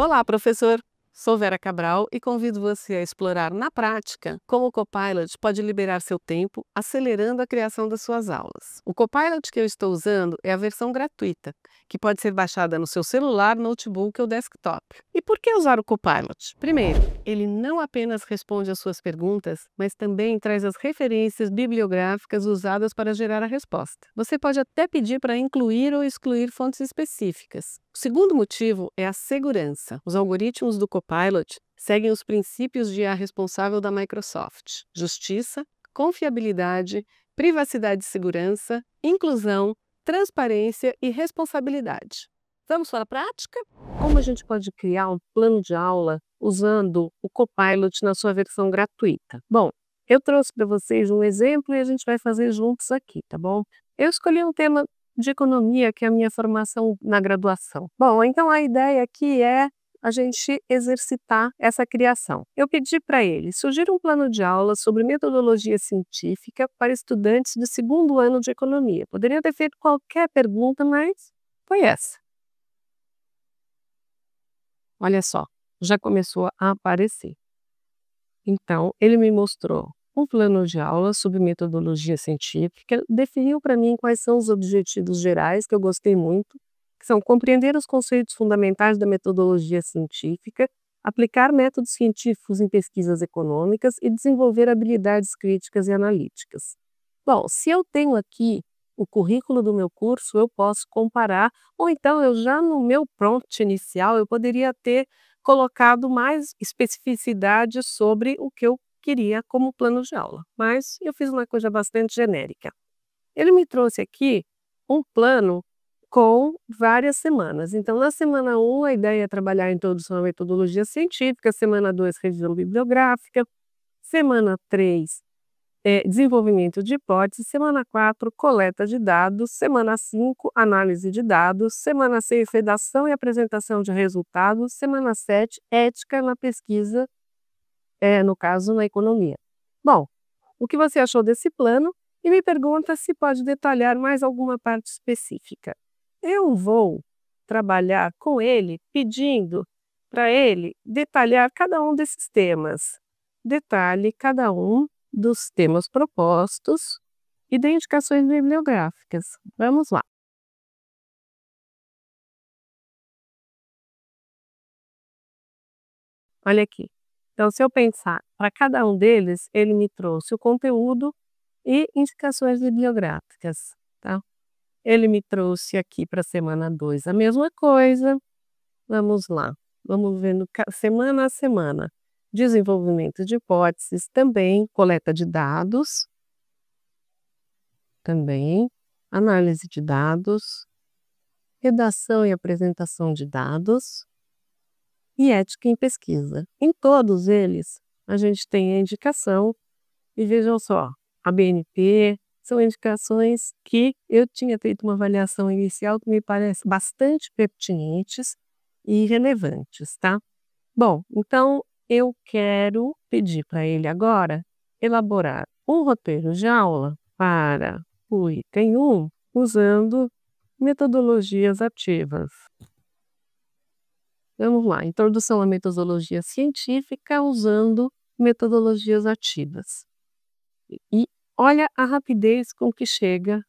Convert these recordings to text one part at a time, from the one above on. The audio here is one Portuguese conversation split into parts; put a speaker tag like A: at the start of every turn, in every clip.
A: Olá, professor! Sou Vera Cabral e convido você a explorar na prática como o Copilot pode liberar seu tempo, acelerando a criação das suas aulas. O Copilot que eu estou usando é a versão gratuita, que pode ser baixada no seu celular, notebook ou desktop. E por que usar o Copilot? Primeiro, ele não apenas responde às suas perguntas, mas também traz as referências bibliográficas usadas para gerar a resposta. Você pode até pedir para incluir ou excluir fontes específicas. O segundo motivo é a segurança. Os algoritmos do Copilot Copilot seguem os princípios de IA responsável da Microsoft: justiça, confiabilidade, privacidade e segurança, inclusão, transparência e responsabilidade. Vamos para a prática? Como a gente pode criar um plano de aula usando o Copilot na sua versão gratuita? Bom, eu trouxe para vocês um exemplo e a gente vai fazer juntos aqui, tá bom? Eu escolhi um tema de economia, que é a minha formação na graduação. Bom, então a ideia aqui é a gente exercitar essa criação. Eu pedi para ele sugerir um plano de aula sobre metodologia científica para estudantes do segundo ano de economia. Poderia ter feito qualquer pergunta, mas foi essa. Olha só, já começou a aparecer. Então, ele me mostrou um plano de aula sobre metodologia científica, definiu para mim quais são os objetivos gerais, que eu gostei muito, que são compreender os conceitos fundamentais da metodologia científica, aplicar métodos científicos em pesquisas econômicas e desenvolver habilidades críticas e analíticas. Bom, se eu tenho aqui o currículo do meu curso, eu posso comparar, ou então eu já no meu prompt inicial eu poderia ter colocado mais especificidade sobre o que eu queria como plano de aula, mas eu fiz uma coisa bastante genérica. Ele me trouxe aqui um plano com várias semanas. Então, na semana 1, um, a ideia é trabalhar em introdução à metodologia científica, semana 2, revisão bibliográfica, semana 3, é, eh, desenvolvimento de hipóteses, semana 4, coleta de dados, semana 5, análise de dados, semana 6, redação e apresentação de resultados, semana 7, ética na pesquisa, é, no caso, na economia. Bom, o que você achou desse plano? E me pergunta se pode detalhar mais alguma parte específica eu vou trabalhar com ele pedindo para ele detalhar cada um desses temas. Detalhe cada um dos temas propostos e de indicações bibliográficas. Vamos lá. Olha aqui. Então, se eu pensar para cada um deles, ele me trouxe o conteúdo e indicações bibliográficas. Tá? Ele me trouxe aqui para a semana 2 a mesma coisa. Vamos lá, vamos vendo semana a semana. Desenvolvimento de hipóteses também, coleta de dados também, análise de dados, redação e apresentação de dados e ética em pesquisa. Em todos eles, a gente tem a indicação, e vejam só, a BNP, são indicações que eu tinha feito uma avaliação inicial que me parece bastante pertinentes e relevantes, tá? Bom, então eu quero pedir para ele agora elaborar um roteiro de aula para o item 1 usando metodologias ativas. Vamos lá, introdução à metodologia científica usando metodologias ativas. E Olha a rapidez com que chega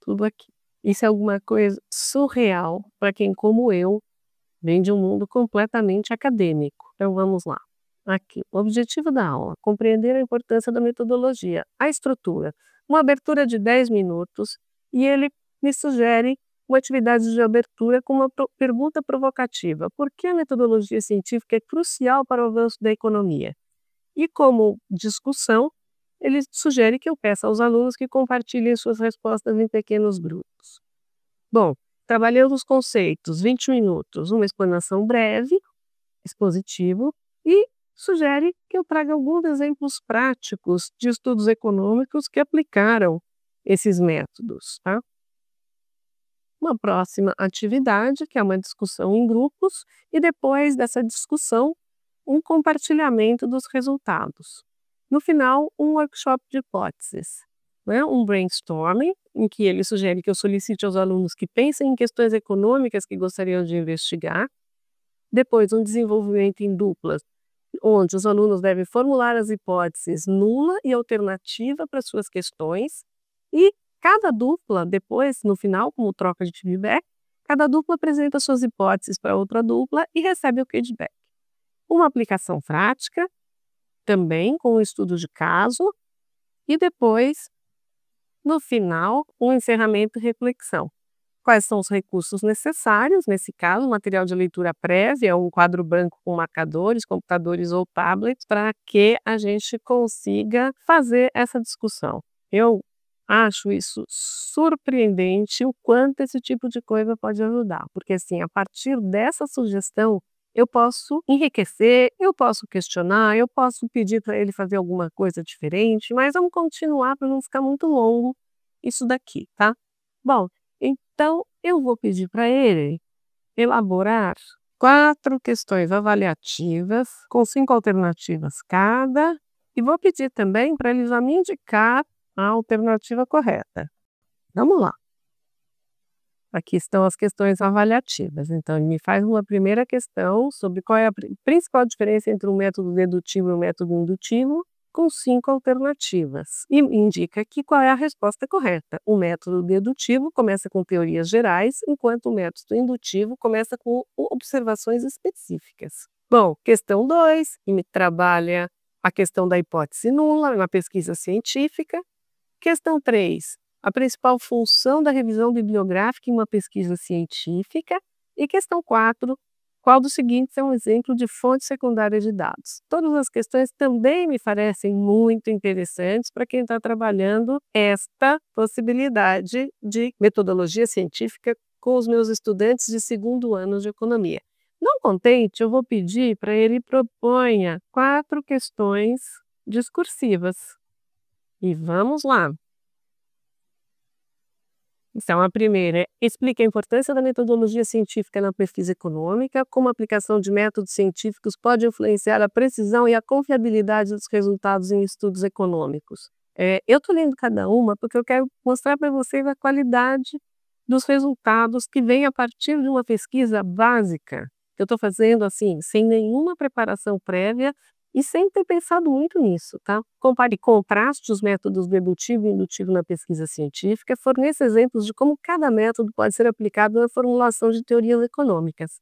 A: tudo aqui. Isso é alguma coisa surreal para quem, como eu, vem de um mundo completamente acadêmico. Então vamos lá. Aqui, o objetivo da aula: compreender a importância da metodologia, a estrutura. Uma abertura de 10 minutos e ele me sugere uma atividade de abertura com uma pergunta provocativa: por que a metodologia científica é crucial para o avanço da economia? E como discussão, ele sugere que eu peça aos alunos que compartilhem suas respostas em pequenos grupos. Bom, trabalhando os conceitos, 20 minutos, uma explanação breve, expositivo, e sugere que eu traga alguns exemplos práticos de estudos econômicos que aplicaram esses métodos. Tá? Uma próxima atividade, que é uma discussão em grupos, e depois dessa discussão, um compartilhamento dos resultados. No final, um workshop de hipóteses, né? um brainstorming, em que ele sugere que eu solicite aos alunos que pensem em questões econômicas que gostariam de investigar. Depois, um desenvolvimento em duplas, onde os alunos devem formular as hipóteses nula e alternativa para suas questões. E cada dupla, depois, no final, como troca de feedback, cada dupla apresenta suas hipóteses para outra dupla e recebe o feedback. Uma aplicação prática, também com o estudo de caso, e depois, no final, um encerramento e reflexão. Quais são os recursos necessários? Nesse caso, material de leitura prévia, um quadro branco com marcadores, computadores ou tablets, para que a gente consiga fazer essa discussão. Eu acho isso surpreendente o quanto esse tipo de coisa pode ajudar, porque assim, a partir dessa sugestão, eu posso enriquecer, eu posso questionar, eu posso pedir para ele fazer alguma coisa diferente, mas vamos continuar para não ficar muito longo isso daqui, tá? Bom, então eu vou pedir para ele elaborar quatro questões avaliativas com cinco alternativas cada e vou pedir também para ele já me indicar a alternativa correta. Vamos lá. Aqui estão as questões avaliativas. Então, ele me faz uma primeira questão sobre qual é a principal diferença entre um método dedutivo e um método indutivo, com cinco alternativas. E indica aqui qual é a resposta correta. O método dedutivo começa com teorias gerais, enquanto o método indutivo começa com observações específicas. Bom, questão 2, me trabalha a questão da hipótese nula na pesquisa científica. Questão 3, a principal função da revisão bibliográfica em uma pesquisa científica. E questão 4, qual dos seguintes é um exemplo de fonte secundária de dados? Todas as questões também me parecem muito interessantes para quem está trabalhando esta possibilidade de metodologia científica com os meus estudantes de segundo ano de economia. Não contente, eu vou pedir para ele proponha quatro questões discursivas. E vamos lá! Então, é a primeira é explica a importância da metodologia científica na pesquisa econômica, como a aplicação de métodos científicos pode influenciar a precisão e a confiabilidade dos resultados em estudos econômicos. É, eu estou lendo cada uma porque eu quero mostrar para vocês a qualidade dos resultados que vem a partir de uma pesquisa básica. Eu estou fazendo assim, sem nenhuma preparação prévia, e sem ter pensado muito nisso, tá? Compare e contraste os métodos dedutivo e indutivo na pesquisa científica, forneça exemplos de como cada método pode ser aplicado na formulação de teorias econômicas.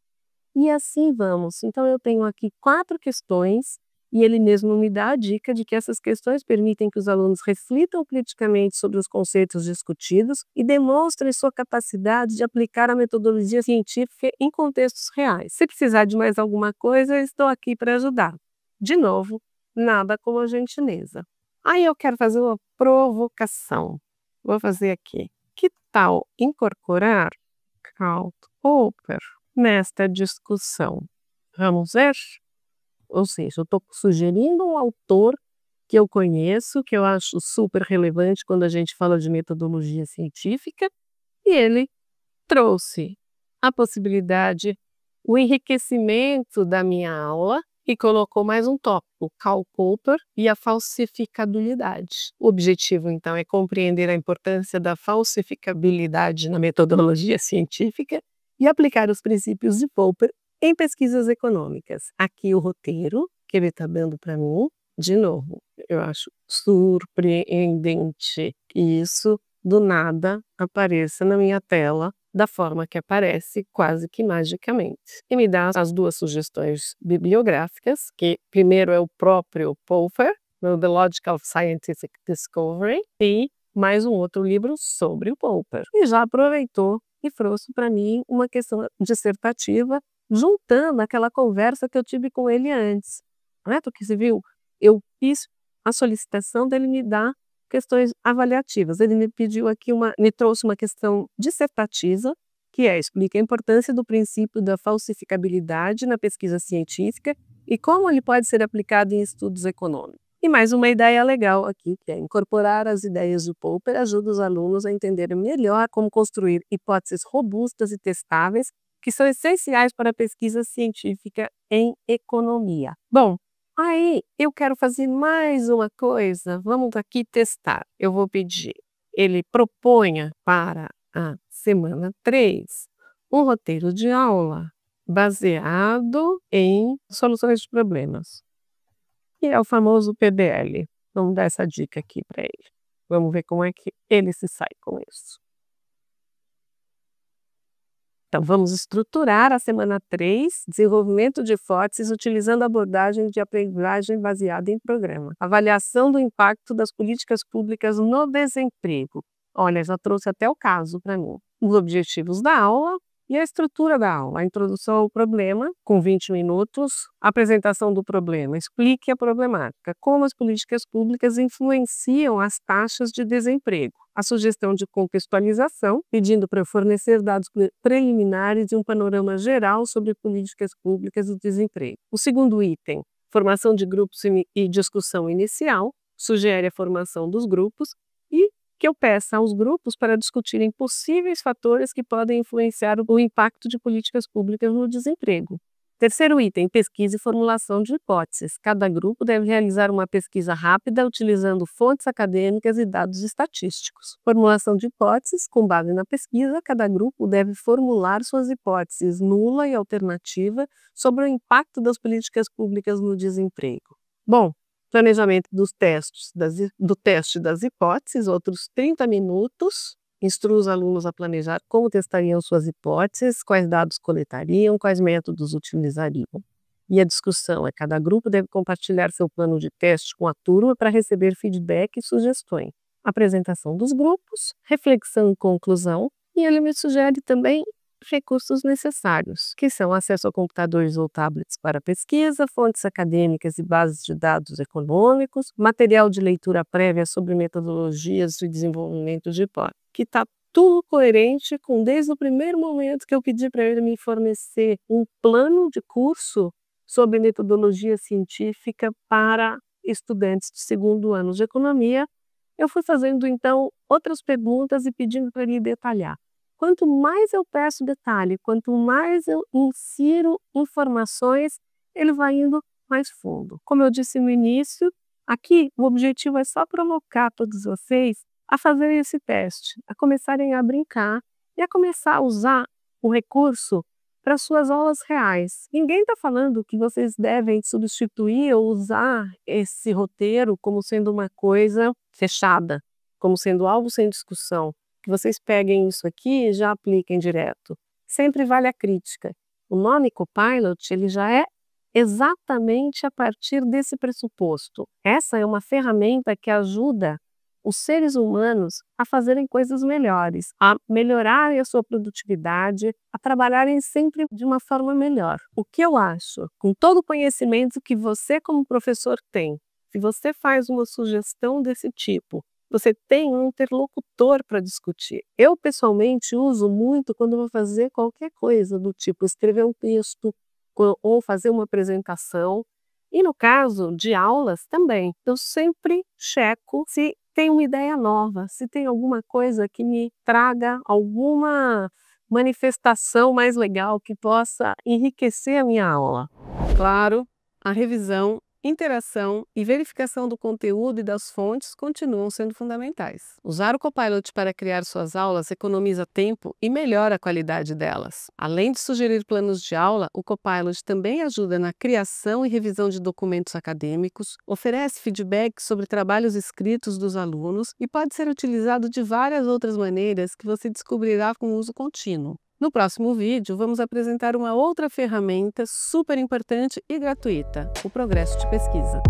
A: E assim vamos. Então eu tenho aqui quatro questões e ele mesmo me dá a dica de que essas questões permitem que os alunos reflitam criticamente sobre os conceitos discutidos e demonstrem sua capacidade de aplicar a metodologia científica em contextos reais. Se precisar de mais alguma coisa, estou aqui para ajudar. De novo, nada como a gentileza. Aí eu quero fazer uma provocação. Vou fazer aqui. Que tal incorporar Karl Popper nesta discussão? Vamos ver? Ou seja, eu estou sugerindo um autor que eu conheço, que eu acho super relevante quando a gente fala de metodologia científica, e ele trouxe a possibilidade, o enriquecimento da minha aula e colocou mais um tópico, Karl Popper e a falsificabilidade. O objetivo, então, é compreender a importância da falsificabilidade na metodologia científica e aplicar os princípios de Popper em pesquisas econômicas. Aqui o roteiro que ele está dando para mim, de novo, eu acho surpreendente que isso do nada apareça na minha tela da forma que aparece quase que magicamente. E me dá as duas sugestões bibliográficas, que primeiro é o próprio Popper, no The Logical Scientific Discovery, e mais um outro livro sobre o Popper. E já aproveitou e trouxe para mim uma questão dissertativa, juntando aquela conversa que eu tive com ele antes. Né? que se viu, eu fiz a solicitação dele me dar questões avaliativas. Ele me pediu aqui uma, me trouxe uma questão dissertativa, que é explica a importância do princípio da falsificabilidade na pesquisa científica e como ele pode ser aplicado em estudos econômicos. E mais uma ideia legal aqui, que é incorporar as ideias do Popper ajuda os alunos a entenderem melhor como construir hipóteses robustas e testáveis que são essenciais para a pesquisa científica em economia. Bom, Aí eu quero fazer mais uma coisa, vamos aqui testar. Eu vou pedir, ele proponha para a semana 3 um roteiro de aula baseado em soluções de problemas, que é o famoso PDL. Vamos dar essa dica aqui para ele. Vamos ver como é que ele se sai com isso. Então, vamos estruturar a semana 3, desenvolvimento de hipóteses utilizando a abordagem de aprendizagem baseada em programa. Avaliação do impacto das políticas públicas no desemprego. Olha, já trouxe até o caso para mim. Os objetivos da aula, e a estrutura da aula? A introdução ao problema, com 20 minutos, apresentação do problema, explique a problemática, como as políticas públicas influenciam as taxas de desemprego, a sugestão de contextualização, pedindo para fornecer dados preliminares e um panorama geral sobre políticas públicas e desemprego. O segundo item, formação de grupos e discussão inicial, sugere a formação dos grupos que eu peço aos grupos para discutirem possíveis fatores que podem influenciar o impacto de políticas públicas no desemprego. Terceiro item: pesquisa e formulação de hipóteses. Cada grupo deve realizar uma pesquisa rápida utilizando fontes acadêmicas e dados estatísticos. Formulação de hipóteses: com base na pesquisa, cada grupo deve formular suas hipóteses nula e alternativa sobre o impacto das políticas públicas no desemprego. Bom, planejamento dos testes, das, do teste das hipóteses, outros 30 minutos. Instrua os alunos a planejar como testariam suas hipóteses, quais dados coletariam, quais métodos utilizariam. E a discussão é: cada grupo deve compartilhar seu plano de teste com a turma para receber feedback e sugestões. Apresentação dos grupos, reflexão e conclusão. E ele me sugere também recursos necessários, que são acesso a computadores ou tablets para pesquisa, fontes acadêmicas e bases de dados econômicos, material de leitura prévia sobre metodologias e desenvolvimento de POR, que está tudo coerente com desde o primeiro momento que eu pedi para ele me fornecer um plano de curso sobre metodologia científica para estudantes de segundo ano de economia. Eu fui fazendo então outras perguntas e pedindo para ele detalhar quanto mais eu peço detalhe, quanto mais eu insiro informações, ele vai indo mais fundo. Como eu disse no início, aqui o objetivo é só provocar todos vocês a fazerem esse teste, a começarem a brincar e a começar a usar o recurso para suas aulas reais. Ninguém está falando que vocês devem substituir ou usar esse roteiro como sendo uma coisa fechada, como sendo algo sem discussão que vocês peguem isso aqui e já apliquem direto. Sempre vale a crítica. O nome Copilot ele já é exatamente a partir desse pressuposto. Essa é uma ferramenta que ajuda os seres humanos a fazerem coisas melhores, a melhorarem a sua produtividade, a trabalharem sempre de uma forma melhor. O que eu acho, com todo o conhecimento que você, como professor, tem, se você faz uma sugestão desse tipo você tem um interlocutor para discutir. Eu, pessoalmente, uso muito quando vou fazer qualquer coisa do tipo escrever um texto ou fazer uma apresentação. E no caso de aulas também, eu sempre checo se tem uma ideia nova, se tem alguma coisa que me traga alguma manifestação mais legal que possa enriquecer a minha aula. Claro, a revisão interação e verificação do conteúdo e das fontes continuam sendo fundamentais. Usar o Copilot para criar suas aulas economiza tempo e melhora a qualidade delas. Além de sugerir planos de aula, o Copilot também ajuda na criação e revisão de documentos acadêmicos, oferece feedback sobre trabalhos escritos dos alunos e pode ser utilizado de várias outras maneiras que você descobrirá com uso contínuo. No próximo vídeo, vamos apresentar uma outra ferramenta super importante e gratuita, o progresso de pesquisa.